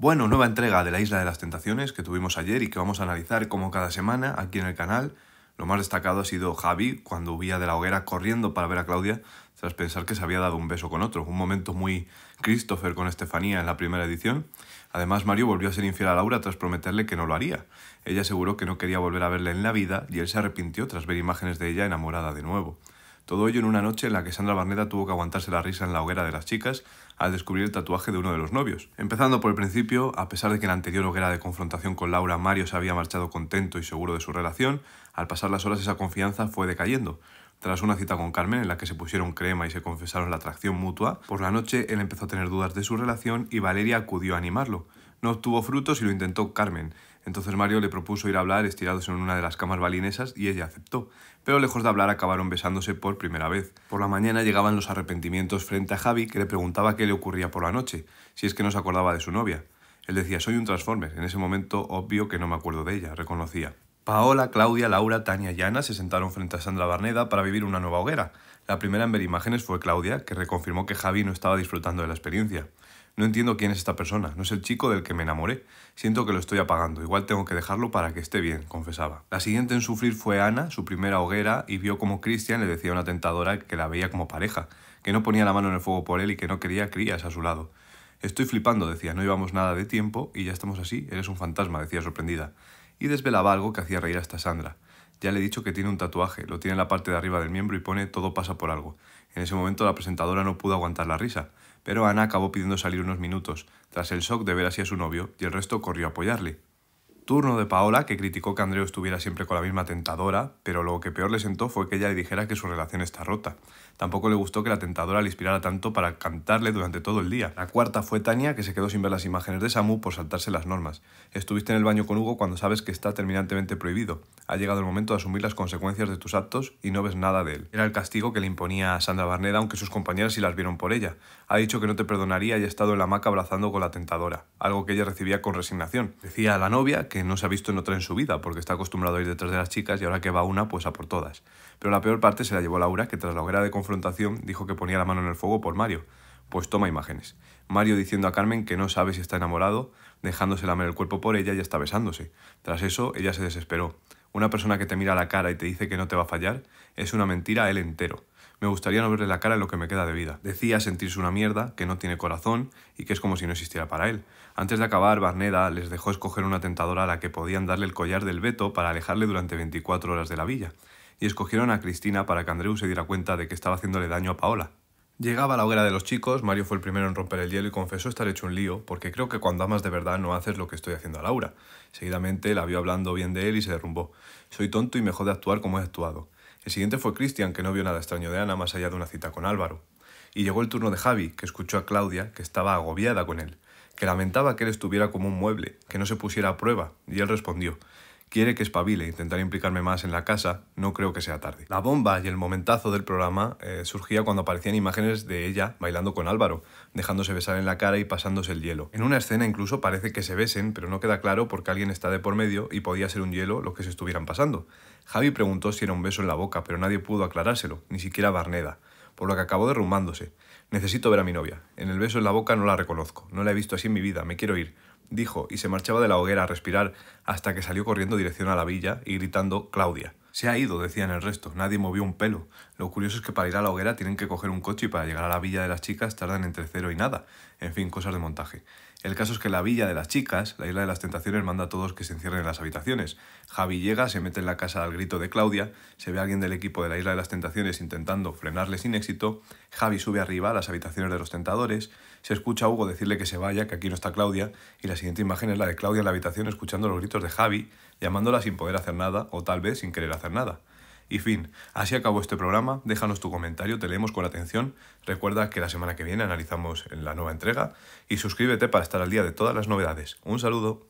Bueno, nueva entrega de la Isla de las Tentaciones que tuvimos ayer y que vamos a analizar como cada semana aquí en el canal. Lo más destacado ha sido Javi cuando huía de la hoguera corriendo para ver a Claudia tras pensar que se había dado un beso con otro. Un momento muy Christopher con Estefanía en la primera edición. Además, Mario volvió a ser infiel a Laura tras prometerle que no lo haría. Ella aseguró que no quería volver a verle en la vida y él se arrepintió tras ver imágenes de ella enamorada de nuevo. Todo ello en una noche en la que Sandra Barneda tuvo que aguantarse la risa en la hoguera de las chicas al descubrir el tatuaje de uno de los novios. Empezando por el principio, a pesar de que en la anterior hoguera de confrontación con Laura Mario se había marchado contento y seguro de su relación, al pasar las horas esa confianza fue decayendo. Tras una cita con Carmen en la que se pusieron crema y se confesaron la atracción mutua, por la noche él empezó a tener dudas de su relación y Valeria acudió a animarlo. No obtuvo frutos y lo intentó Carmen. Entonces Mario le propuso ir a hablar estirados en una de las camas balinesas y ella aceptó, pero lejos de hablar acabaron besándose por primera vez. Por la mañana llegaban los arrepentimientos frente a Javi que le preguntaba qué le ocurría por la noche, si es que no se acordaba de su novia. Él decía, soy un Transformer, en ese momento obvio que no me acuerdo de ella, reconocía. Paola, Claudia, Laura, Tania y Ana se sentaron frente a Sandra Barneda para vivir una nueva hoguera. La primera en ver imágenes fue Claudia, que reconfirmó que Javi no estaba disfrutando de la experiencia. No entiendo quién es esta persona, no es el chico del que me enamoré. Siento que lo estoy apagando, igual tengo que dejarlo para que esté bien, confesaba. La siguiente en sufrir fue Ana, su primera hoguera, y vio como Christian le decía a una tentadora que la veía como pareja, que no ponía la mano en el fuego por él y que no quería crías a su lado. Estoy flipando, decía, no llevamos nada de tiempo y ya estamos así, eres un fantasma, decía sorprendida. Y desvelaba algo que hacía reír hasta Sandra. Ya le he dicho que tiene un tatuaje, lo tiene en la parte de arriba del miembro y pone todo pasa por algo. En ese momento la presentadora no pudo aguantar la risa, pero Ana acabó pidiendo salir unos minutos, tras el shock de ver así a su novio, y el resto corrió a apoyarle turno de Paola, que criticó que Andreu estuviera siempre con la misma tentadora, pero lo que peor le sentó fue que ella le dijera que su relación está rota. Tampoco le gustó que la tentadora le inspirara tanto para cantarle durante todo el día. La cuarta fue Tania, que se quedó sin ver las imágenes de Samu por saltarse las normas. Estuviste en el baño con Hugo cuando sabes que está terminantemente prohibido. Ha llegado el momento de asumir las consecuencias de tus actos y no ves nada de él. Era el castigo que le imponía a Sandra Barneda, aunque sus compañeras sí las vieron por ella. Ha dicho que no te perdonaría y ha estado en la hamaca abrazando con la tentadora, algo que ella recibía con resignación. Decía a la novia que no se ha visto en otra en su vida, porque está acostumbrado a ir detrás de las chicas y ahora que va una, pues a por todas. Pero la peor parte se la llevó Laura, que tras la hoguera de confrontación dijo que ponía la mano en el fuego por Mario. Pues toma imágenes. Mario diciendo a Carmen que no sabe si está enamorado, dejándose lamer el cuerpo por ella y está besándose. Tras eso, ella se desesperó. Una persona que te mira a la cara y te dice que no te va a fallar es una mentira él entero. Me gustaría no verle la cara en lo que me queda de vida. Decía sentirse una mierda, que no tiene corazón y que es como si no existiera para él. Antes de acabar, Barneda les dejó escoger una tentadora a la que podían darle el collar del veto para alejarle durante 24 horas de la villa. Y escogieron a Cristina para que Andreu se diera cuenta de que estaba haciéndole daño a Paola. Llegaba la hoguera de los chicos, Mario fue el primero en romper el hielo y confesó estar hecho un lío, porque creo que cuando amas de verdad no haces lo que estoy haciendo a Laura. Seguidamente la vio hablando bien de él y se derrumbó. Soy tonto y mejor de actuar como he actuado. El siguiente fue Cristian, que no vio nada extraño de Ana más allá de una cita con Álvaro. Y llegó el turno de Javi, que escuchó a Claudia, que estaba agobiada con él, que lamentaba que él estuviera como un mueble, que no se pusiera a prueba, y él respondió, quiere que espabile, intentar implicarme más en la casa, no creo que sea tarde. La bomba y el momentazo del programa eh, surgía cuando aparecían imágenes de ella bailando con Álvaro, dejándose besar en la cara y pasándose el hielo. En una escena incluso parece que se besen, pero no queda claro porque alguien está de por medio y podía ser un hielo lo que se estuvieran pasando. Javi preguntó si era un beso en la boca, pero nadie pudo aclarárselo, ni siquiera Barneda, por lo que acabó derrumbándose. Necesito ver a mi novia. En el beso en la boca no la reconozco, no la he visto así en mi vida, me quiero ir dijo, y se marchaba de la hoguera a respirar hasta que salió corriendo dirección a la villa y gritando Claudia. Se ha ido, decían el resto. Nadie movió un pelo. Lo curioso es que para ir a la hoguera tienen que coger un coche y para llegar a la villa de las chicas tardan entre cero y nada. En fin, cosas de montaje. El caso es que la villa de las chicas, la isla de las tentaciones, manda a todos que se encierren en las habitaciones. Javi llega, se mete en la casa al grito de Claudia, se ve a alguien del equipo de la isla de las tentaciones intentando frenarle sin éxito, Javi sube arriba a las habitaciones de los tentadores, se escucha a Hugo decirle que se vaya, que aquí no está Claudia, y la siguiente imagen es la de Claudia en la habitación escuchando los gritos de Javi, llamándola sin poder hacer nada, o tal vez sin querer hacer nada. Y fin, así acabó este programa, déjanos tu comentario, te leemos con atención, recuerda que la semana que viene analizamos la nueva entrega y suscríbete para estar al día de todas las novedades. Un saludo.